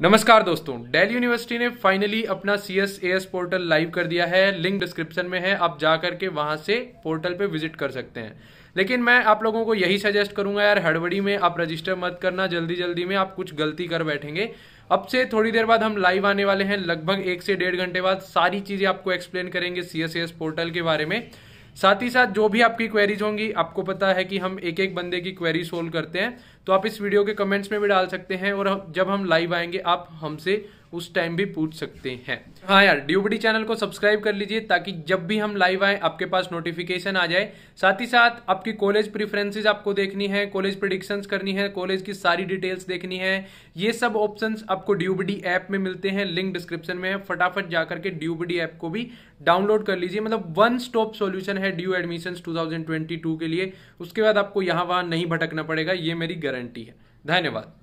नमस्कार दोस्तों del university ने फाइनली अपना C S A S portal live कर दिया है लिंक डिस्क्रिप्शन में है आप जा करके वहां से पोर्टल पे विजिट कर सकते हैं लेकिन मैं आप लोगों को यही सजेस्ट करूंगा यार हड़बड़ी में आप रजिस्टर मत करना जल्दी जल्दी में आप कुछ गलती कर बैठेंगे अब से थोड़ी देर बाद हम लाइव आने वाले हैं लगभग एक से डेढ़ घंटे बाद सारी चीज़ें आपको एक्सप्लेन करेंगे C S A S portal के बारे में साथ ही साथ जो भी आपकी क्वेरीज होंगी आपको पता है कि हम एक एक बंदे की क्वेरी सोल्व करते हैं तो आप इस वीडियो के कमेंट्स में भी डाल सकते हैं और जब हम लाइव आएंगे आप हमसे उस टाइम भी पूछ सकते हैं हाँ यार ड्यूबडी चैनल को सब्सक्राइब कर लीजिए ताकि जब भी हम लाइव आए आपके पास नोटिफिकेशन आ जाए साथ ही साथ आपकी कॉलेज प्रिफरेंसेस आपको देखनी है कॉलेज प्रिडिक्शन करनी है कॉलेज की सारी डिटेल्स देखनी है ये सब ऑप्शन आपको ड्यूबडी ऐप में मिलते हैं लिंक डिस्क्रिप्शन में है फटाफट जाकर के ड्यूबडी ऐप को भी डाउनलोड कर लीजिए मतलब वन स्टॉप सॉल्यूशन है ड्यू एडमिशन टू के लिए उसके बाद आपको यहाँ वहाँ नहीं भटकना पड़ेगा ये मेरी गारंटी है धन्यवाद